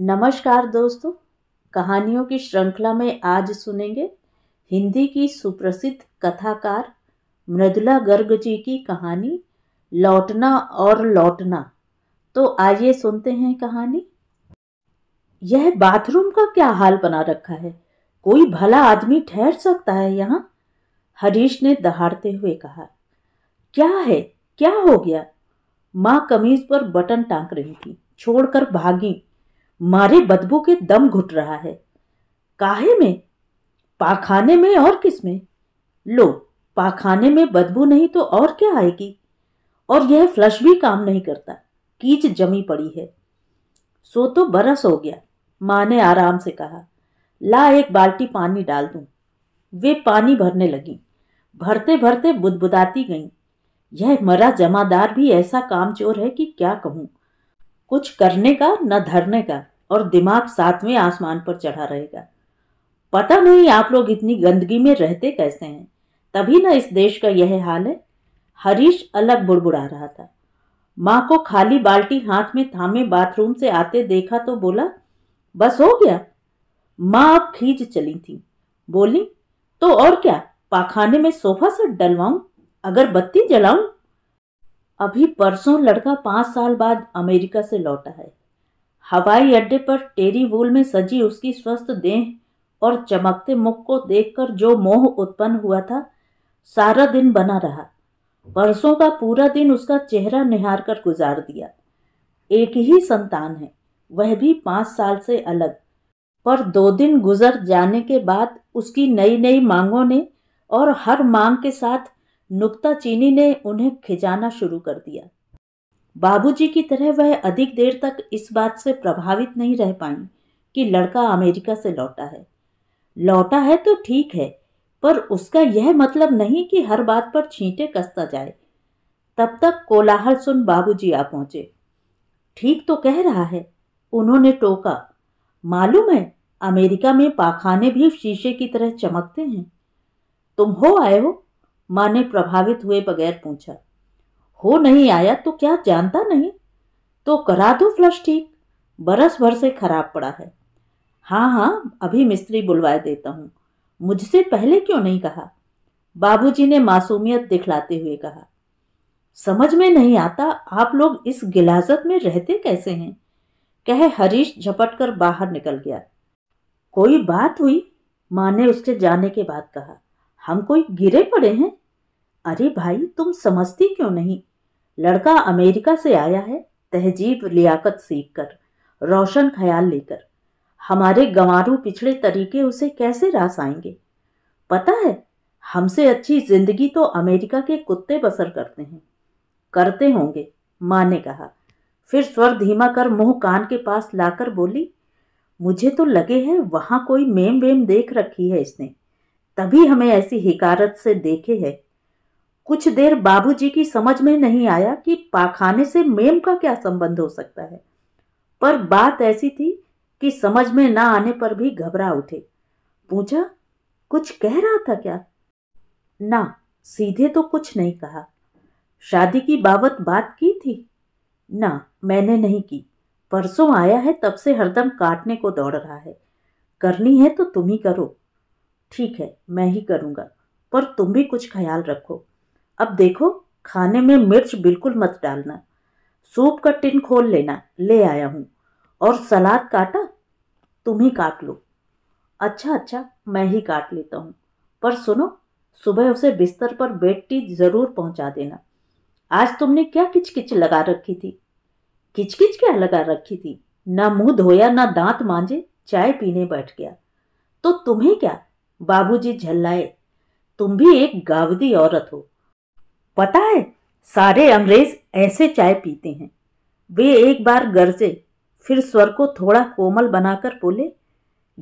नमस्कार दोस्तों कहानियों की श्रृंखला में आज सुनेंगे हिंदी की सुप्रसिद्ध कथाकार मृदुला गर्ग जी की कहानी लौटना और लौटना तो आइए सुनते हैं कहानी यह बाथरूम का क्या हाल बना रखा है कोई भला आदमी ठहर सकता है यहाँ हरीश ने दहाड़ते हुए कहा क्या है क्या हो गया माँ कमीज पर बटन टांग रही थी छोड़कर भागी मारे बदबू के दम घुट रहा है काहे में पाखाने में और किस में लो पाखाने में बदबू नहीं तो और क्या आएगी और यह फ्लश भी काम नहीं करता कीच जमी पड़ी है सो तो बरस हो गया माँ ने आराम से कहा ला एक बाल्टी पानी डाल दूँ वे पानी भरने लगी भरते भरते बुदबुदाती गईं यह मरा जमादार भी ऐसा कामचोर है कि क्या कहूँ कुछ करने का न धरने का और दिमाग सातवें आसमान पर चढ़ा रहेगा पता नहीं आप लोग इतनी गंदगी में रहते कैसे हैं तभी ना इस देश का यह हाल है हरीश अलग बुड़बुड़ा रहा था माँ को खाली बाल्टी हाथ में थामे बाथरूम से आते देखा तो बोला बस हो गया माँ अब खींच चली थी बोली तो और क्या पाखाने में सोफा सेट डलवाऊं अगर बत्ती जलाऊं अभी परसों लड़का पांच साल बाद अमेरिका से लौटा है हवाई अड्डे पर टेरी वूल में सजी उसकी स्वस्थ देह और चमकते मुख को देखकर जो मोह उत्पन्न हुआ था सारा दिन बना रहा वर्षों का पूरा दिन उसका चेहरा निहार कर गुजार दिया एक ही संतान है वह भी पाँच साल से अलग पर दो दिन गुजर जाने के बाद उसकी नई नई मांगों ने और हर मांग के साथ चीनी ने उन्हें खिंचाना शुरू कर दिया बाबूजी की तरह वह अधिक देर तक इस बात से प्रभावित नहीं रह पाई कि लड़का अमेरिका से लौटा है लौटा है तो ठीक है पर उसका यह मतलब नहीं कि हर बात पर छींटे कसता जाए तब तक कोलाहल सुन बाबूजी आ पहुंचे ठीक तो कह रहा है उन्होंने टोका मालूम है अमेरिका में पाखाने भी शीशे की तरह चमकते हैं तुम हो आए हो माँ ने प्रभावित हुए बगैर पूछा हो नहीं आया तो क्या जानता नहीं तो करा दो फ्लश ठीक बरस भर से खराब पड़ा है हाँ हाँ अभी मिस्त्री बुलवा देता हूँ मुझसे पहले क्यों नहीं कहा बाबूजी ने मासूमियत दिखलाते हुए कहा समझ में नहीं आता आप लोग इस गिलाजत में रहते कैसे हैं कह हरीश झपट कर बाहर निकल गया कोई बात हुई माँ ने उसके जाने के बाद कहा हम कोई गिरे पड़े हैं अरे भाई तुम समझती क्यों नहीं लड़का अमेरिका से आया है तहजीब लियाकत सीख कर रोशन ख्याल लेकर हमारे गंवारू पिछड़े तरीके उसे कैसे रास आएंगे पता है हमसे अच्छी जिंदगी तो अमेरिका के कुत्ते बसर करते हैं करते होंगे माँ ने कहा फिर स्वर धीमा कर मुंह कान के पास लाकर बोली मुझे तो लगे है वहाँ कोई मेम वेम देख रखी है इसने तभी हमें ऐसी हिकारत से देखे है कुछ देर बाबूजी की समझ में नहीं आया कि पाखाने से मेम का क्या संबंध हो सकता है पर बात ऐसी थी कि समझ में ना आने पर भी घबरा उठे पूछा कुछ कह रहा था क्या ना सीधे तो कुछ नहीं कहा शादी की बाबत बात की थी ना मैंने नहीं की परसों आया है तब से हरदम काटने को दौड़ रहा है करनी है तो तुम ही करो ठीक है मैं ही करूँगा पर तुम भी कुछ ख्याल रखो अब देखो खाने में मिर्च बिल्कुल मत डालना सूप का टिन खोल लेना ले आया हूँ और सलाद काटा तुम ही काट लो अच्छा अच्छा मैं ही काट लेता हूँ पर सुनो सुबह उसे बिस्तर पर बेटी ज़रूर पहुँचा देना आज तुमने क्या किचकिच लगा रखी थी किचकिच क्या लगा रखी थी ना मुंह धोया ना दांत मांजे चाय पीने बैठ गया तो तुम्हें क्या बाबूजी झल्लाए तुम भी एक गावदी औरत हो पता है सारे अंग्रेज ऐसे चाय पीते हैं वे एक बार गरजे फिर स्वर को थोड़ा कोमल बनाकर बोले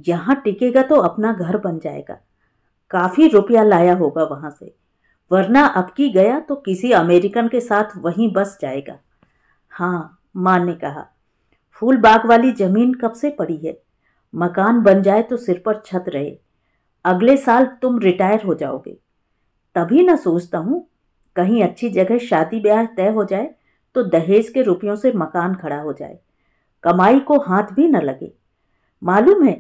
यहाँ टिकेगा तो अपना घर बन जाएगा काफ़ी रुपया लाया होगा वहाँ से वरना अब की गया तो किसी अमेरिकन के साथ वहीं बस जाएगा हाँ माँ ने कहा फूल बाग वाली जमीन कब से पड़ी है मकान बन जाए तो सिर पर छत रहे अगले साल तुम रिटायर हो जाओगे तभी ना सोचता हूँ कहीं अच्छी जगह शादी ब्याह तय हो जाए तो दहेज के रुपयों से मकान खड़ा हो जाए कमाई को हाथ भी न लगे मालूम है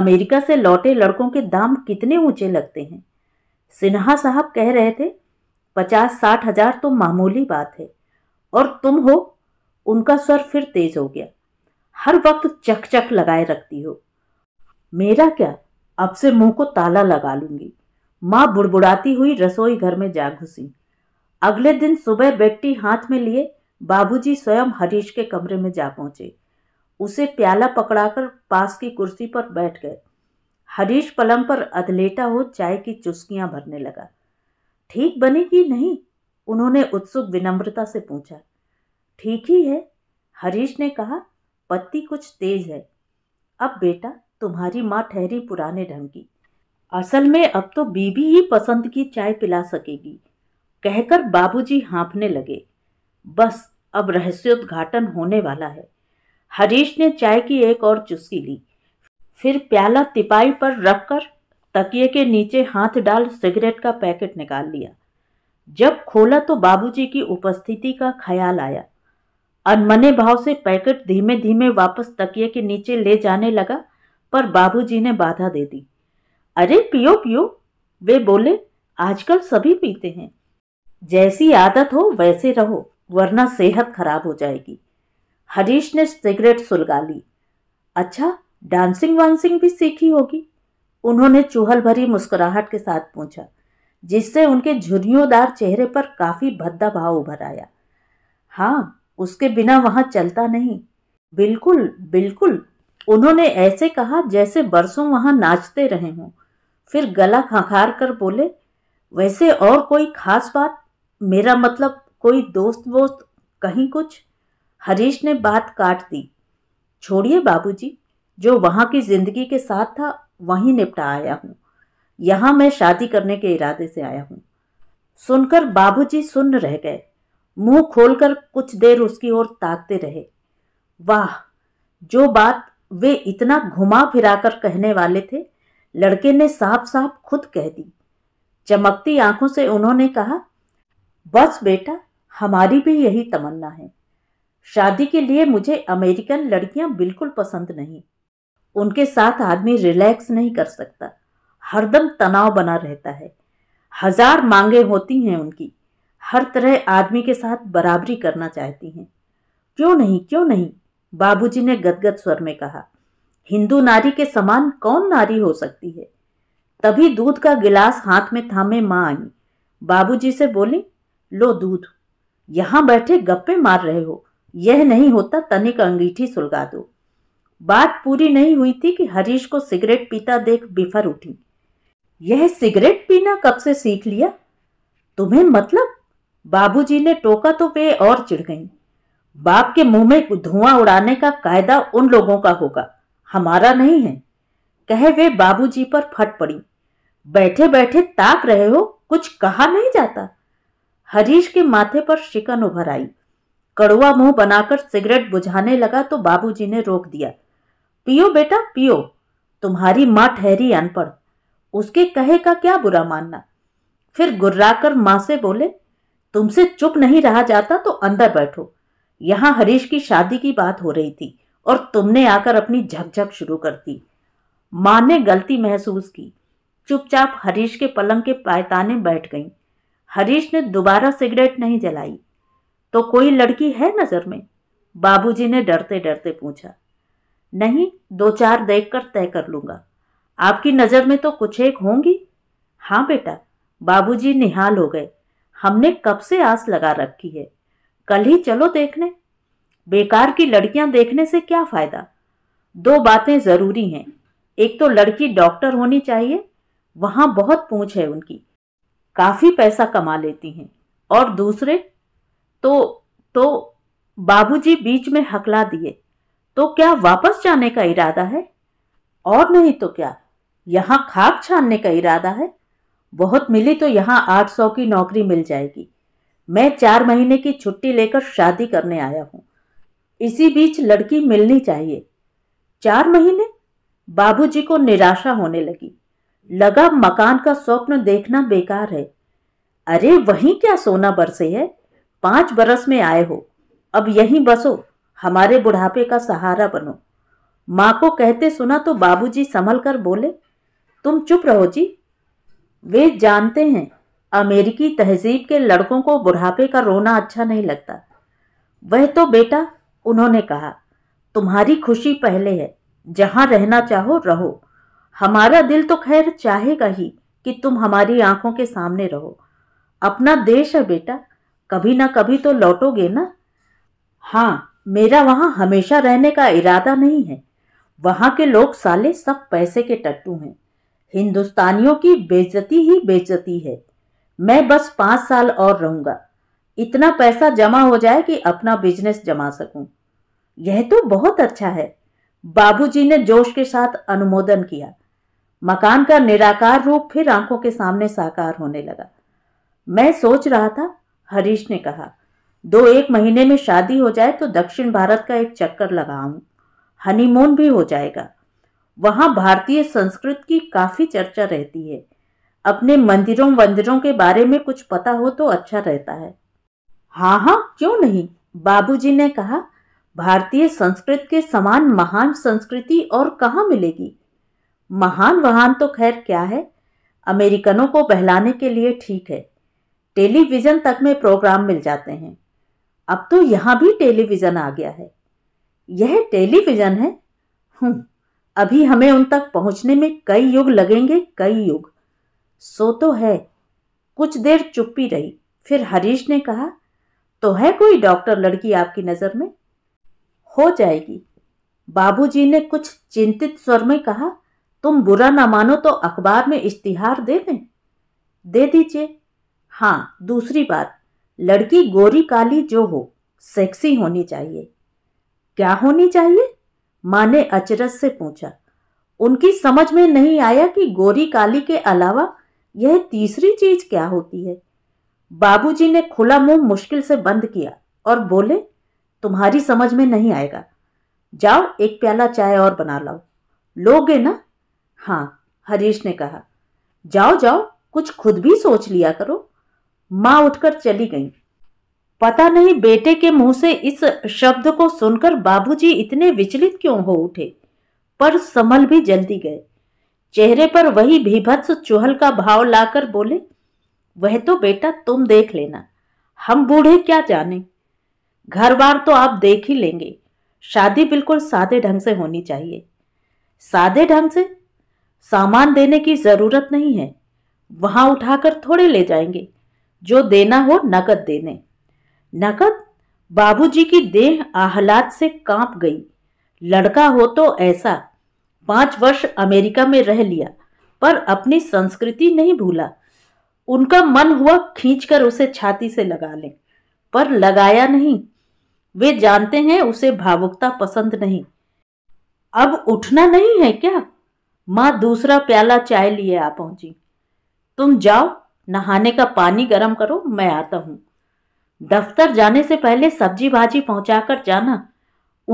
अमेरिका से लौटे लड़कों के दाम कितने ऊंचे लगते हैं सिन्हा साहब कह रहे थे पचास साठ हजार तो मामूली बात है और तुम हो उनका स्वर फिर तेज हो गया हर वक्त चक चक लगाए रखती हो मेरा क्या अब से मुंह को ताला लगा लूंगी माँ बुड़बुड़ाती हुई रसोई घर में जा घुसी अगले दिन सुबह बेटी हाथ में लिए बाबूजी स्वयं हरीश के कमरे में जा पहुंचे उसे प्याला पकड़ाकर पास की कुर्सी पर बैठ गए हरीश पलंग पर अधलेटा हो चाय की चुस्कियां भरने लगा ठीक बनेगी कि नहीं उन्होंने उत्सुक विनम्रता से पूछा ठीक ही है हरीश ने कहा पत्ती कुछ तेज है अब बेटा तुम्हारी माँ ठहरी पुराने ढंग की असल में अब तो बीबी ही पसंद की चाय पिला सकेगी कहकर बाबूजी हाँफने लगे बस अब रहस्योद्घाटन होने वाला है हरीश ने चाय की एक और चुस्की ली फिर प्याला तिपाई पर रखकर तकिए के नीचे हाथ डाल सिगरेट का पैकेट निकाल लिया जब खोला तो बाबूजी की उपस्थिति का ख्याल आया अनमने भाव से पैकेट धीमे धीमे वापस तकिए के नीचे ले जाने लगा पर बाबूजी ने बाधा दे दी अरे पियो पियो वे बोले आजकल सभी पीते हैं जैसी आदत हो वैसे रहो वरना सेहत खराब हो जाएगी हरीश ने सिगरेट सुलगा ली अच्छा डांसिंग वांसिंग भी सीखी होगी उन्होंने चूहल भरी मुस्कुराहट के साथ पूछा जिससे उनके झुरियोदार चेहरे पर काफ़ी भद्दा भाव उभर आया हाँ उसके बिना वहाँ चलता नहीं बिल्कुल बिल्कुल उन्होंने ऐसे कहा जैसे बरसों वहाँ नाचते रहे हों फिर गला खंखार कर बोले वैसे और कोई खास बात मेरा मतलब कोई दोस्त वोस्त कहीं कुछ हरीश ने बात काट दी छोड़िए बाबूजी, जो वहाँ की ज़िंदगी के साथ था वहीं निपटा आया हूँ यहाँ मैं शादी करने के इरादे से आया हूँ सुनकर बाबूजी सुन रह गए मुंह खोलकर कुछ देर उसकी ओर ताकते रहे वाह जो बात वे इतना घुमा फिराकर कहने वाले थे लड़के ने साफ साफ खुद कह दी चमकती आंखों से उन्होंने कहा बस बेटा हमारी भी यही तमन्ना है शादी के लिए मुझे अमेरिकन लड़कियां बिल्कुल पसंद नहीं उनके साथ आदमी रिलैक्स नहीं कर सकता हरदम तनाव बना रहता है हजार मांगे होती हैं उनकी हर तरह आदमी के साथ बराबरी करना चाहती हैं क्यों नहीं क्यों नहीं बाबूजी ने गदगद स्वर में कहा हिंदू नारी के समान कौन नारी हो सकती है तभी दूध का गिलास हाथ में थामे माँ आई बाबूजी से बोली लो दूध यहाँ बैठे गप्पे मार रहे हो यह नहीं होता तनिक अंगीठी सुलगा दो बात पूरी नहीं हुई थी कि हरीश को सिगरेट पीता देख बिफर उठी यह सिगरेट पीना कब से सीख लिया तुम्हें मतलब बाबूजी ने टोका तो वे और चिढ़ गई बाप के मुंह में धुआं उड़ाने का कायदा उन लोगों का होगा हमारा नहीं है कहे वे बाबूजी पर फट पड़ी बैठे बैठे ताक रहे हो कुछ कहा नहीं जाता हरीश के माथे पर शिकन उभर आई कड़वा मुंह बनाकर सिगरेट बुझाने लगा तो बाबूजी ने रोक दिया पियो बेटा पियो तुम्हारी माँ ठहरी अनपढ़ उसके कहे का क्या बुरा मानना फिर गुर्राकर माँ से बोले तुमसे चुप नहीं रहा जाता तो अंदर बैठो यहाँ हरीश की शादी की बात हो रही थी और तुमने आकर अपनी झकझक शुरू कर दी माँ ने गलती महसूस की चुपचाप हरीश के पलंग के पायताने बैठ गई हरीश ने दोबारा सिगरेट नहीं जलाई तो कोई लड़की है नज़र में बाबूजी ने डरते डरते पूछा नहीं दो चार देख कर तय कर लूंगा आपकी नज़र में तो कुछ एक होंगी हाँ बेटा बाबूजी निहाल हो गए हमने कब से आस लगा रखी है कल ही चलो देखने बेकार की लड़कियां देखने से क्या फ़ायदा दो बातें ज़रूरी हैं एक तो लड़की डॉक्टर होनी चाहिए वहां बहुत पूछ है उनकी काफ़ी पैसा कमा लेती हैं और दूसरे तो तो बाबूजी बीच में हकला दिए तो क्या वापस जाने का इरादा है और नहीं तो क्या यहाँ खाक छानने का इरादा है बहुत मिली तो यहाँ आठ सौ की नौकरी मिल जाएगी मैं चार महीने की छुट्टी लेकर शादी करने आया हूँ इसी बीच लड़की मिलनी चाहिए चार महीने बाबूजी को निराशा होने लगी लगा मकान का स्वप्न देखना बेकार है अरे वहीं क्या सोना बरसे है पांच बरस में आए हो अब यहीं बसो हमारे बुढ़ापे का सहारा बनो माँ को कहते सुना तो बाबूजी संभल कर बोले तुम चुप रहो जी वे जानते हैं अमेरिकी तहजीब के लड़कों को बुढ़ापे का रोना अच्छा नहीं लगता वह तो बेटा उन्होंने कहा तुम्हारी खुशी पहले है जहाँ रहना चाहो रहो हमारा दिल तो खैर चाहेगा ही कि तुम हमारी आंखों के सामने रहो अपना देश है बेटा कभी ना कभी तो लौटोगे ना हाँ मेरा वहाँ हमेशा रहने का इरादा नहीं है वहाँ के लोग साले सब पैसे के टट्टू हैं हिंदुस्तानियों की बेजती ही बेजती है मैं बस पाँच साल और रहूँगा इतना पैसा जमा हो जाए कि अपना बिजनेस जमा सकूं। यह तो बहुत अच्छा है बाबूजी ने जोश के साथ अनुमोदन किया मकान का निराकार रूप फिर आंखों के सामने साकार होने लगा मैं सोच रहा था हरीश ने कहा दो एक महीने में शादी हो जाए तो दक्षिण भारत का एक चक्कर लगाऊं हनीमून भी हो जाएगा वहाँ भारतीय संस्कृत की काफ़ी चर्चा रहती है अपने मंदिरों वंदिरों के बारे में कुछ पता हो तो अच्छा रहता है हाँ हाँ क्यों नहीं बाबूजी ने कहा भारतीय संस्कृत के समान महान संस्कृति और कहाँ मिलेगी महान वहान तो खैर क्या है अमेरिकनों को बहलाने के लिए ठीक है टेलीविज़न तक में प्रोग्राम मिल जाते हैं अब तो यहाँ भी टेलीविज़न आ गया है यह टेलीविज़न है हूँ हम्म, अभी हमें उन तक पहुँचने में कई युग लगेंगे कई युग सो तो है कुछ देर चुप्पी रही फिर हरीश ने कहा तो है कोई डॉक्टर लड़की आपकी नज़र में हो जाएगी बाबूजी ने कुछ चिंतित स्वर में कहा तुम बुरा ना मानो तो अखबार में इश्तिहार दे दें दे दीजिए हाँ दूसरी बात लड़की गोरी काली जो हो सेक्सी होनी चाहिए क्या होनी चाहिए माँ ने अचरज से पूछा उनकी समझ में नहीं आया कि गोरी काली के अलावा यह तीसरी चीज क्या होती है बाबूजी ने खुला मुंह मुश्किल से बंद किया और बोले तुम्हारी समझ में नहीं आएगा जाओ एक प्याला चाय और बना लाओ लोगे ना हाँ हरीश ने कहा जाओ जाओ कुछ खुद भी सोच लिया करो माँ उठकर चली गई पता नहीं बेटे के मुंह से इस शब्द को सुनकर बाबूजी इतने विचलित क्यों हो उठे पर संभल भी जल्दी गए चेहरे पर वही भीभत्स चुहल का भाव लाकर बोले वह तो बेटा तुम देख लेना हम बूढ़े क्या जाने घर बार तो आप देख ही लेंगे शादी बिल्कुल सादे ढंग से होनी चाहिए सादे ढंग से सामान देने की जरूरत नहीं है वहां उठाकर थोड़े ले जाएंगे जो देना हो नकद देने नकद बाबूजी की देह आहलाद से कांप गई लड़का हो तो ऐसा पांच वर्ष अमेरिका में रह लिया पर अपनी संस्कृति नहीं भूला उनका मन हुआ खींचकर उसे छाती से लगा ले पर लगाया नहीं वे जानते हैं उसे भावुकता पसंद नहीं अब उठना नहीं है क्या माँ दूसरा प्याला चाय लिए आ पहुंची तुम जाओ नहाने का पानी गर्म करो मैं आता हूँ दफ्तर जाने से पहले सब्जी भाजी कर जाना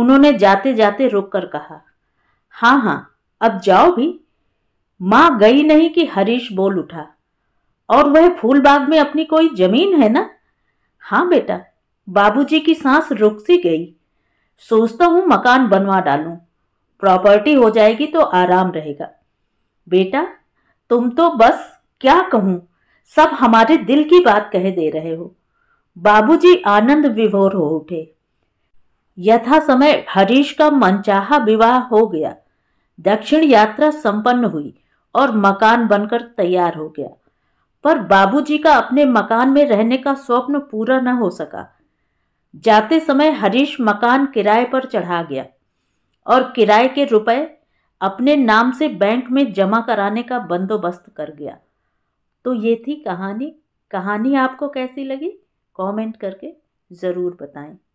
उन्होंने जाते जाते रुक कर कहा हाँ हाँ अब जाओ भी माँ गई नहीं कि हरीश बोल उठा और वह फूलबाग में अपनी कोई जमीन है ना हाँ बेटा बाबूजी की सांस रुक सी गई सोचता हूँ मकान बनवा डालू प्रॉपर्टी हो जाएगी तो आराम रहेगा बेटा तुम तो बस क्या कहूँ सब हमारे दिल की बात कह दे रहे हो बाबूजी आनंद विभोर हो उठे यथा समय हरीश का मनचाहा विवाह हो गया दक्षिण यात्रा संपन्न हुई और मकान बनकर तैयार हो गया पर बाबूजी का अपने मकान में रहने का स्वप्न पूरा न हो सका जाते समय हरीश मकान किराए पर चढ़ा गया और किराए के रुपए अपने नाम से बैंक में जमा कराने का बंदोबस्त कर गया तो ये थी कहानी कहानी आपको कैसी लगी कमेंट करके ज़रूर बताएं